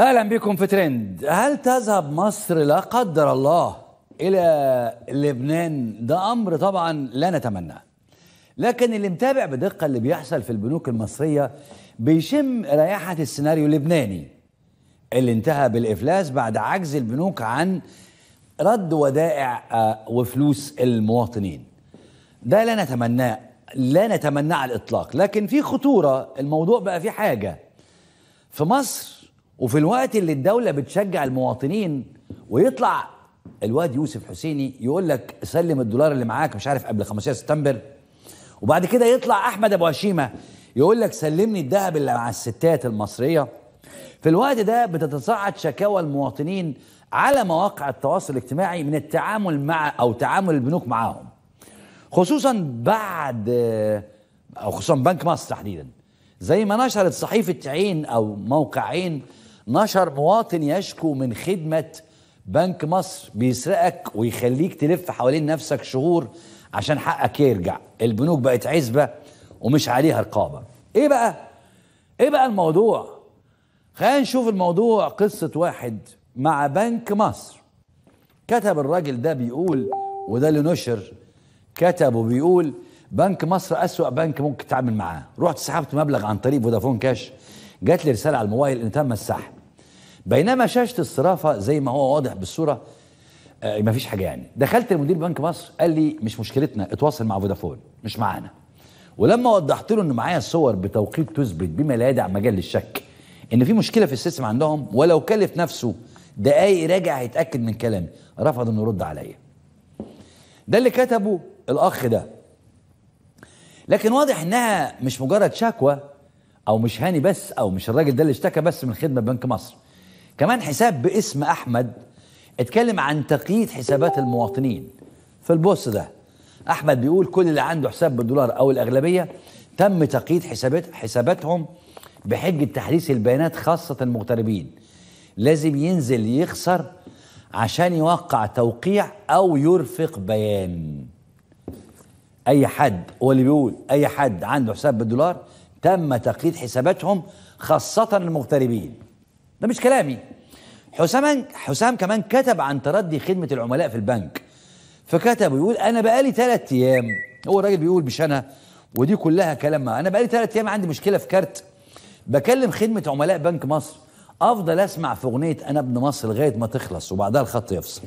اهلا بكم في ترند هل تذهب مصر لا قدر الله الى لبنان ده امر طبعا لا نتمناه لكن اللي متابع بدقه اللي بيحصل في البنوك المصريه بيشم رائحه السيناريو اللبناني اللي انتهى بالافلاس بعد عجز البنوك عن رد ودائع آه، وفلوس المواطنين ده لا نتمناه لا نتمناه على الاطلاق لكن في خطوره الموضوع بقى فيه حاجه في مصر وفي الوقت اللي الدولة بتشجع المواطنين ويطلع الواد يوسف حسيني يقول لك سلم الدولار اللي معاك مش عارف قبل 15 سبتمبر وبعد كده يطلع احمد ابو هشيمه يقول لك سلمني الذهب اللي مع الستات المصريه في الوقت ده بتتصاعد شكاوى المواطنين على مواقع التواصل الاجتماعي من التعامل مع او تعامل البنوك معاهم خصوصا بعد او خصوصا بنك مصر تحديدا زي ما نشرت صحيفه عين او موقع عين نشر مواطن يشكو من خدمة بنك مصر بيسرقك ويخليك تلف حوالين نفسك شهور عشان حقك يرجع البنوك بقت عزبة ومش عليها رقابة ايه بقى ايه بقى الموضوع خلينا نشوف الموضوع قصة واحد مع بنك مصر كتب الراجل ده بيقول وده اللي نشر كتب وبيقول بنك مصر أسوأ بنك ممكن تتعامل معاه رحت سحبت مبلغ عن طريق فودافون كاش جات لي رسالة على الموبايل إن تم السحب بينما شاشه الصرافه زي ما هو واضح بالصوره آه، ما فيش حاجه يعني دخلت لمدير بنك مصر قال لي مش مشكلتنا اتواصل مع فودافون مش معانا ولما وضحت له ان معايا صور بتوقيت تثبت بما لا يدع مجال للشك ان في مشكله في السيستم عندهم ولو كلف نفسه دقايق راجع هيتاكد من كلامي رفض انه يرد عليا ده اللي كتبه الاخ ده لكن واضح انها مش مجرد شكوى او مش هاني بس او مش الراجل ده اللي اشتكى بس من خدمه بنك مصر كمان حساب باسم احمد اتكلم عن تقييد حسابات المواطنين في البوست ده احمد بيقول كل اللي عنده حساب بالدولار او الاغلبيه تم تقييد حسابات حساباتهم بحجه تحديث البيانات خاصه المغتربين لازم ينزل يخسر عشان يوقع توقيع او يرفق بيان اي حد هو اللي بيقول اي حد عنده حساب بالدولار تم تقييد حساباتهم خاصه المغتربين ده مش كلامي حسام حسام كمان كتب عن تردي خدمه العملاء في البنك فكتب ويقول انا بقالي ثلاث ايام هو الراجل بيقول مش انا ودي كلها كلام معاه انا بقالي ثلاث ايام عندي مشكله في كارت بكلم خدمه عملاء بنك مصر افضل اسمع في اغنيه انا ابن مصر لغايه ما تخلص وبعدها الخط يفصل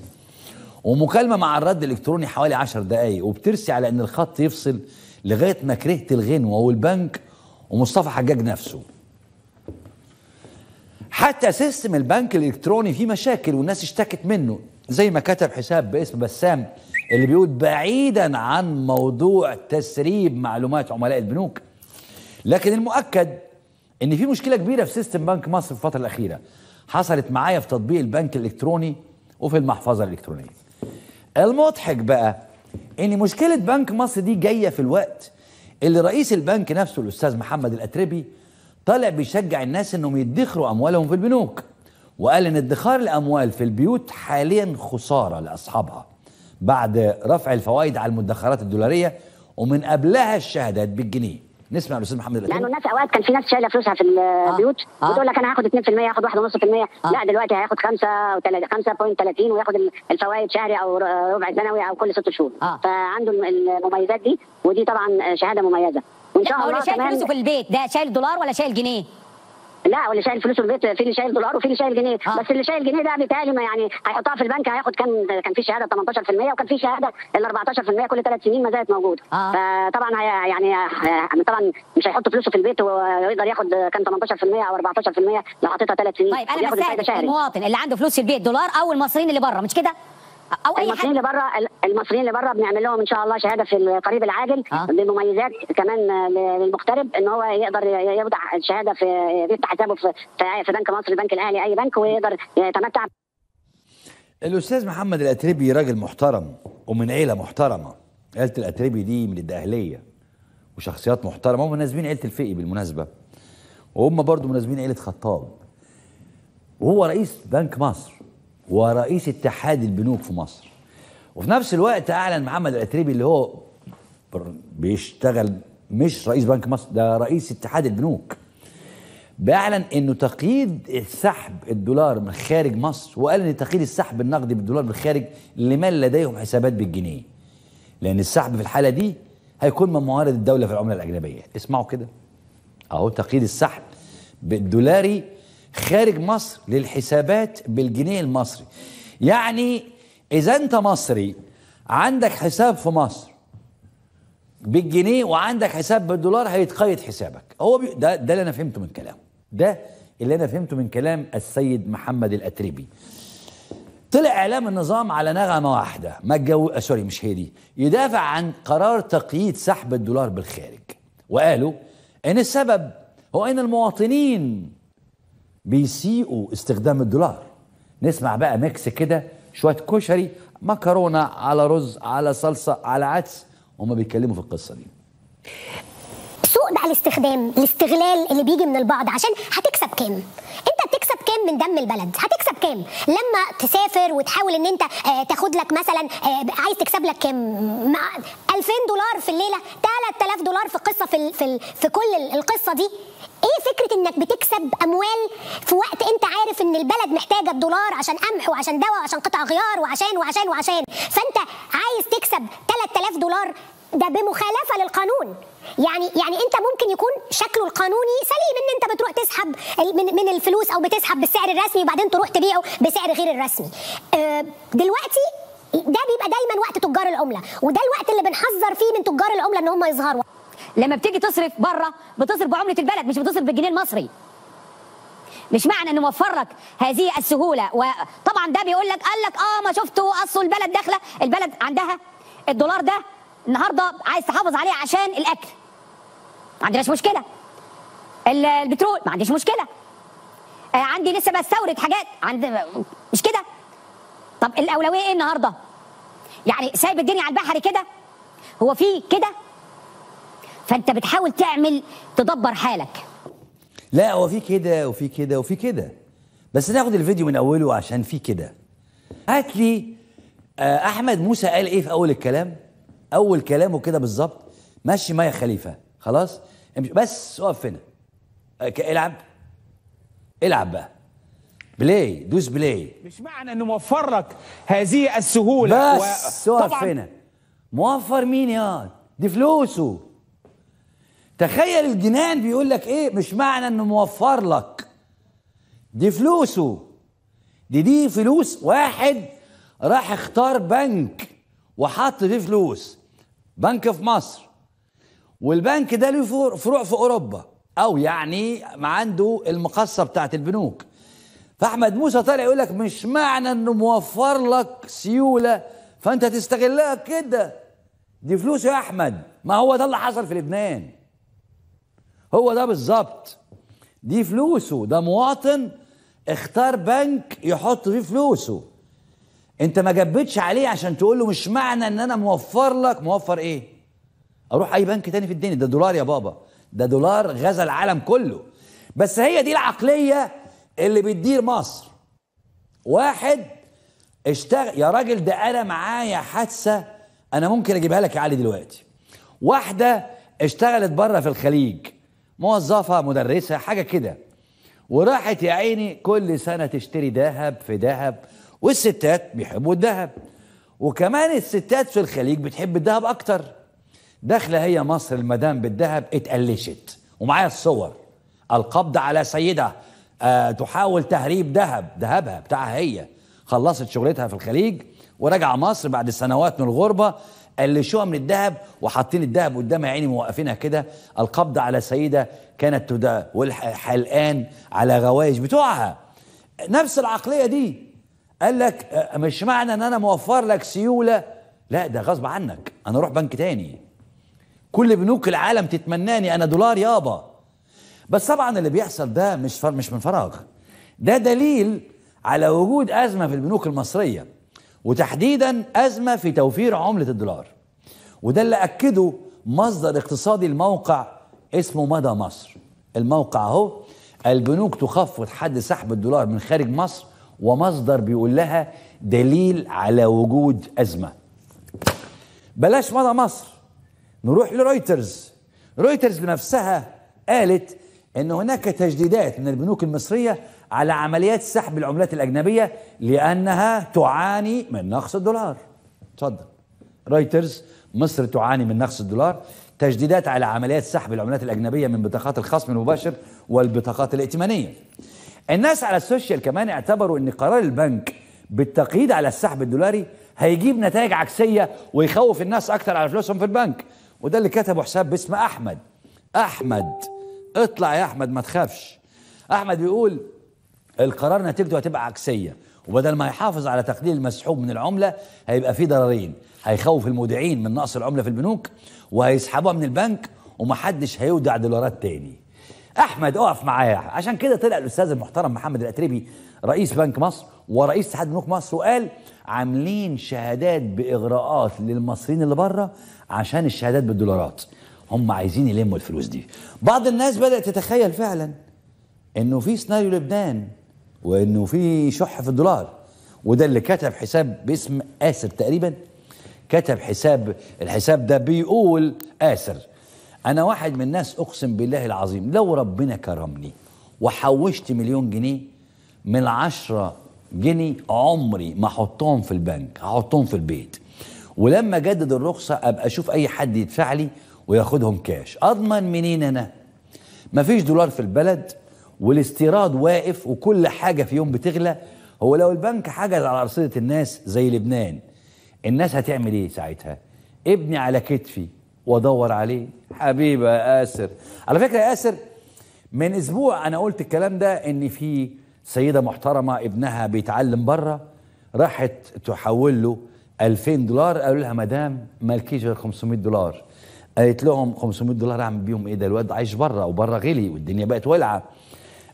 ومكالمه مع الرد الالكتروني حوالي 10 دقائق وبترسي على ان الخط يفصل لغايه ما كرهت الغنوه والبنك ومصطفى حجاج نفسه حتى سيستم البنك الالكتروني فيه مشاكل والناس اشتكت منه زي ما كتب حساب باسم بسام اللي بيقول بعيدا عن موضوع تسريب معلومات عملاء البنوك لكن المؤكد ان في مشكله كبيره في سيستم بنك مصر في الفتره الاخيره حصلت معايا في تطبيق البنك الالكتروني وفي المحفظه الالكترونيه المضحك بقى ان مشكله بنك مصر دي جايه في الوقت اللي رئيس البنك نفسه الاستاذ محمد الاتربي طالع بيشجع الناس انهم يدخروا اموالهم في البنوك وقال ان ادخار الاموال في البيوت حاليا خساره لاصحابها بعد رفع الفوائد على المدخرات الدولاريه ومن قبلها الشهادات بالجنيه نسمع الاستاذ محمد لانه الناس اوقات كان في ناس شايله فلوسها في البيوت آه. بتقول آه. لك انا هاخد 2% هاخد 1.5% آه. لا دلوقتي هياخد 5 5.30 وياخد الفوائد شهري او ربع سنوي او كل ست شهور آه. فعنده المميزات دي ودي طبعا شهاده مميزه وان شاء الله شايل فلوسه في البيت ده شايل دولار ولا شايل جنيه؟ لا واللي شايل فلوسه في البيت في اللي شايل دولار وفي اللي شايل جنيه آه. بس اللي شايل جنيه ده بيتهيألي يعني هيحطها في البنك هياخد كان كان في شهاده 18% وكان في شهاده ال 14% كل ثلاث سنين ما زالت موجوده آه. فطبعا هي يعني آه، طبعا مش هيحط فلوسه في البيت ويقدر ياخد كان 18% او 14% لو حطيتها ثلاث سنين طيب انا بسأل المواطن اللي عنده فلوس في البيت دولار او المصريين اللي بره مش كده؟ او اي المصريين اللي بره المصريين اللي بره بنعمل لهم ان شاء الله شهاده في القريب العاجل آه. بمميزات كمان للمغترب ان هو يقدر يوضع شهاده في يفتح حسابه في في بنك مصر البنك الاهلي اي بنك ويقدر يتمتع الاستاذ محمد الاتربي راجل محترم ومن عيله محترمه عيله الاتربي دي من الدقهليه وشخصيات محترمه هم مناسبين عيله الفقي بالمناسبه وهم برضو مناسبين عيله خطاب وهو رئيس بنك مصر ورئيس اتحاد البنوك في مصر وفي نفس الوقت اعلن محمد الاتريبي اللي هو بيشتغل مش رئيس بنك مصر ده رئيس اتحاد البنوك بيعلن انه تقييد السحب الدولار من خارج مصر وقال ان تقييد السحب النقدي بالدولار من خارج لمن لديهم حسابات بالجنيه لان السحب في الحاله دي هيكون من موارد الدوله في العمله الاجنبيه اسمعوا كده اهو تقييد السحب بالدولاري خارج مصر للحسابات بالجنيه المصري يعني اذا انت مصري عندك حساب في مصر بالجنيه وعندك حساب بالدولار هيتقيد حسابك هو بي... ده ده اللي انا فهمته من كلامه ده اللي انا فهمته من كلام السيد محمد الاتربي طلع اعلام النظام على نغمه واحده ما جو... آه، سوري مش هي دي يدافع عن قرار تقييد سحب الدولار بالخارج وقالوا ان السبب هو ان المواطنين بيسيئوا استخدام الدولار نسمع بقى ميكس كده شويه كشري مكرونه على رز على صلصه على عدس هما بيتكلموا في القصه دي سوء بقى الاستخدام الاستغلال اللي بيجي من البعض عشان هتكسب كام كام من دم البلد هتكسب كام لما تسافر وتحاول ان انت آه، تاخد لك مثلا آه، عايز تكسب لك كام 2000 دولار في الليله 3000 دولار في القصه في في, في كل القصه دي ايه فكره انك بتكسب اموال في وقت انت عارف ان البلد محتاجه الدولار عشان قمح وعشان دواء وعشان قطع غيار وعشان وعشان وعشان فانت عايز تكسب 3000 دولار ده بمخالفه للقانون يعني يعني انت ممكن يكون شكله القانوني سليم ان بتروح تسحب من من الفلوس او بتسحب بالسعر الرسمي وبعدين تروح تبيعه بسعر غير الرسمي آه، دلوقتي ده بيبقى دايما وقت تجار العمله وده الوقت اللي بنحذر فيه من تجار العمله ان هم يظهروا لما بتيجي تصرف بره بتصرف بعمله البلد مش بتصرف بالجنيه المصري مش معنى ان موفرك هذه السهوله وطبعا ده بيقول لك قال لك اه ما شفته اصل البلد داخله البلد عندها الدولار ده النهارده عايز تحافظ عليه عشان الاكل ما عندناش مشكله البترول ما عنديش مشكله آه، عندي لسه بستورد حاجات عند مش كده طب الاولويه ايه النهارده يعني سايب الدنيا على البحر كده هو في كده فانت بتحاول تعمل تدبر حالك لا هو في كده وفي كده وفي كده بس ناخد الفيديو من اوله عشان في كده هات لي آه، احمد موسى قال ايه في اول الكلام اول كلامه كده بالظبط مشي ما يا خليفه خلاص بس اقف هنا العب العب بقى بلاي دوس بلاي مش معنى انه موفر لك هذه السهوله بس و... طبعا هنا موفر مين يا دي فلوسه تخيل الجنان بيقول لك ايه مش معنى انه موفر لك دي فلوسه دي دي فلوس واحد راح اختار بنك وحط فيه فلوس بنك في مصر والبنك ده له فروع في اوروبا او يعني عنده المقصه بتاعت البنوك فاحمد موسى طالع يقول لك مش معنى انه موفر لك سيوله فانت تستغلها كده دي فلوس يا احمد ما هو ده اللي حصل في لبنان هو ده بالظبط دي فلوسه ده مواطن اختار بنك يحط فيه فلوسه انت ما جبتش عليه عشان تقول له مش معنى ان انا موفر لك موفر ايه اروح اي بنك تاني في الدنيا ده دولار يا بابا ده دولار غزا العالم كله بس هي دي العقلية اللي بتدير مصر واحد اشتغل يا راجل ده انا معايا حادثة انا ممكن اجيبها لك يا علي دلوقتي واحدة اشتغلت بره في الخليج موظفة مدرسة حاجة كده وراحت يا عيني كل سنة تشتري ذهب في ذهب والستات بيحبوا الذهب وكمان الستات في الخليج بتحب الذهب اكتر داخله هي مصر المدام بالذهب اتقلشت ومعايا الصور القبض على سيده آه، تحاول تهريب ذهب ذهبها بتاعها هي خلصت شغلتها في الخليج ورجع مصر بعد سنوات من الغربه قلشوها من الذهب وحاطين الذهب قدامها عيني موقفينها كده القبض على سيده كانت تدا والحلقان على غوايش بتوعها نفس العقليه دي قال لك آه، مش معنى ان انا موفر لك سيوله لا ده غصب عنك انا اروح بنك تاني كل بنوك العالم تتمناني انا دولار يابا بس طبعا اللي بيحصل ده مش فر مش من فراغ ده دليل على وجود ازمه في البنوك المصريه وتحديدا ازمه في توفير عمله الدولار وده اللي اكده مصدر اقتصادي الموقع اسمه مدى مصر الموقع اهو البنوك تخفض حد سحب الدولار من خارج مصر ومصدر بيقول لها دليل على وجود ازمه بلاش مدى مصر نروح لرويترز رويترز بنفسها قالت ان هناك تجديدات من البنوك المصريه على عمليات سحب العملات الاجنبيه لانها تعاني من نقص الدولار اتفضل رويترز مصر تعاني من نقص الدولار تجديدات على عمليات سحب العملات الاجنبيه من بطاقات الخصم المباشر والبطاقات الائتمانيه الناس على السوشيال كمان اعتبروا ان قرار البنك بالتقييد على السحب الدولاري هيجيب نتائج عكسيه ويخوف الناس اكتر على فلوسهم في البنك وده اللي كتبه حساب باسم احمد احمد اطلع يا احمد ما تخافش احمد بيقول القرار نتيجته هتبقى عكسيه وبدل ما يحافظ على تقليل المسحوب من العمله هيبقى فيه ضررين هيخوف المودعين من نقص العمله في البنوك وهيسحبوها من البنك ومحدش هيودع دولارات تاني احمد اقف معايا عشان كده طلع الاستاذ المحترم محمد الاتربي رئيس بنك مصر ورئيس اتحاد بنوك مصر وقال عاملين شهادات باغراءات للمصريين اللي بره عشان الشهادات بالدولارات هم عايزين يلموا الفلوس دي بعض الناس بدات تتخيل فعلا انه في سيناريو لبنان وانه في شح في الدولار وده اللي كتب حساب باسم آسر تقريبا كتب حساب الحساب ده بيقول آسر أنا واحد من الناس أقسم بالله العظيم لو ربنا كرمني وحوشت مليون جنيه من العشرة جنيه عمري ما احطهم في البنك هحطهم في البيت ولما اجدد الرخصه ابقى اشوف اي حد يدفع لي وياخدهم كاش اضمن منين انا مفيش دولار في البلد والاستيراد واقف وكل حاجه في يوم بتغلى هو لو البنك حجز على ارصده الناس زي لبنان الناس هتعمل ايه ساعتها ابني على كتفي وادور عليه حبيبي يا اسر على فكره يا اسر من اسبوع انا قلت الكلام ده ان في سيده محترمه ابنها بيتعلم بره راحت تحول له 2000 دولار قالوا لها مدام مالكيش غير 500 دولار قالت لهم 500 دولار اعمل بيهم ايه ده الواد عايش بره وبره غلي والدنيا بقت ولعه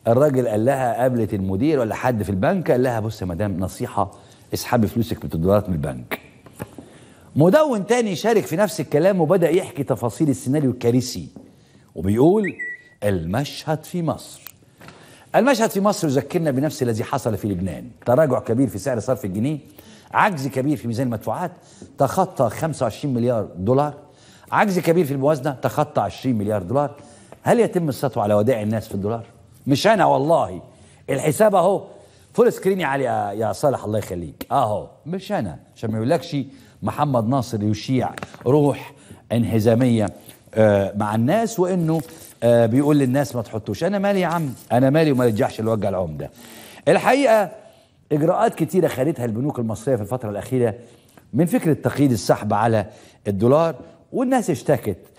الراجل قال لها قابلت المدير ولا حد في البنك قال لها بص يا مدام نصيحه اسحبي فلوسك بالدولارات من البنك مدون تاني شارك في نفس الكلام وبدا يحكي تفاصيل السيناريو الكارثي وبيقول المشهد في مصر المشهد في مصر يذكرنا بنفس الذي حصل في لبنان تراجع كبير في سعر صرف الجنيه عجز كبير في ميزان المدفوعات تخطى 25 مليار دولار عجز كبير في الموازنة تخطى 20 مليار دولار هل يتم السطو على ودائع الناس في الدولار؟ مش أنا والله الحساب أهو فول سكرين يا علي يا صالح الله يخليك أهو مش أنا عشان ما يقولكش محمد ناصر يشيع روح انهزامية آه، مع الناس وإنه آه بيقول للناس ما تحطوش انا مالي يا عم انا مالي وما نجحش الوجع العمده الحقيقه اجراءات كتيره خدتها البنوك المصريه في الفتره الاخيره من فكره تقييد السحب على الدولار والناس اشتكت